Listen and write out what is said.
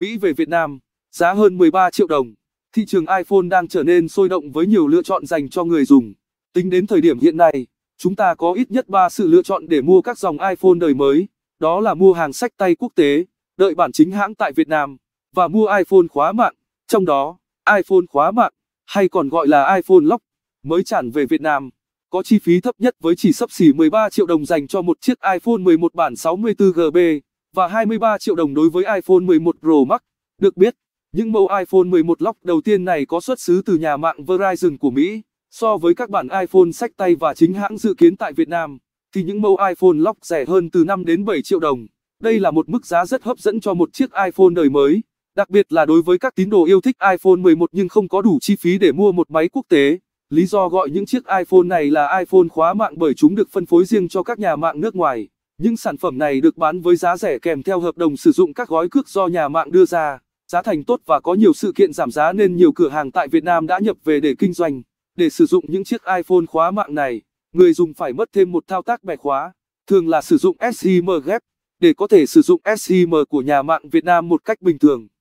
Mỹ về Việt Nam, giá hơn 13 triệu đồng. Thị trường iPhone đang trở nên sôi động với nhiều lựa chọn dành cho người dùng. Tính đến thời điểm hiện nay, chúng ta có ít nhất 3 sự lựa chọn để mua các dòng iPhone đời mới, đó là mua hàng sách tay quốc tế, đợi bản chính hãng tại Việt Nam và mua iPhone khóa mạng, trong đó iPhone khóa mạng hay còn gọi là iPhone Lock mới tràn về Việt Nam, có chi phí thấp nhất với chỉ sấp xỉ 13 triệu đồng dành cho một chiếc iPhone 11 bản 64GB và 23 triệu đồng đối với iPhone 11 Pro Max. Được biết, những mẫu iPhone 11 Lock đầu tiên này có xuất xứ từ nhà mạng Verizon của Mỹ. So với các bản iPhone sách tay và chính hãng dự kiến tại Việt Nam, thì những mẫu iPhone Lock rẻ hơn từ 5 đến 7 triệu đồng. Đây là một mức giá rất hấp dẫn cho một chiếc iPhone đời mới, đặc biệt là đối với các tín đồ yêu thích iPhone 11 nhưng không có đủ chi phí để mua một máy quốc tế. Lý do gọi những chiếc iPhone này là iPhone khóa mạng bởi chúng được phân phối riêng cho các nhà mạng nước ngoài. Những sản phẩm này được bán với giá rẻ kèm theo hợp đồng sử dụng các gói cước do nhà mạng đưa ra. Giá thành tốt và có nhiều sự kiện giảm giá nên nhiều cửa hàng tại Việt Nam đã nhập về để kinh doanh. Để sử dụng những chiếc iPhone khóa mạng này, người dùng phải mất thêm một thao tác bẻ khóa, thường là sử dụng SIM ghép, e để có thể sử dụng SIM của nhà mạng Việt Nam một cách bình thường.